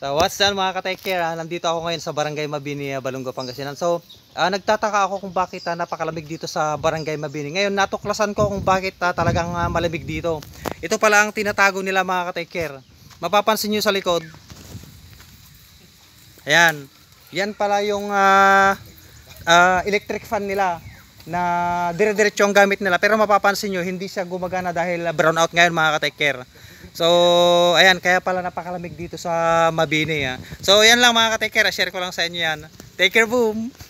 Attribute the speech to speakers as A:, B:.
A: So what's up mga ka-take ah, Nandito ako ngayon sa Barangay Mabini, ah, Balungo, Pangasinan. So ah, nagtataka ako kung bakit ah, napakalamig dito sa Barangay Mabini. Ngayon natuklasan ko kung bakit ah, talagang ah, malamig dito. Ito pala ang tinatago nila mga ka-take Mapapansin nyo sa likod. Ayan. Yan pala yung ah, ah, electric fan nila na dire-diretso ang gamit nila. Pero mapapansin nyo hindi siya gumagana dahil ah, brownout ngayon mga ka-take So, ayan, kaya pala napakalamig dito sa Mabini. Ha. Ah. So, ayan lang mga ka-take care. Ah. Share ko lang sa inyo yan. Take care, boom!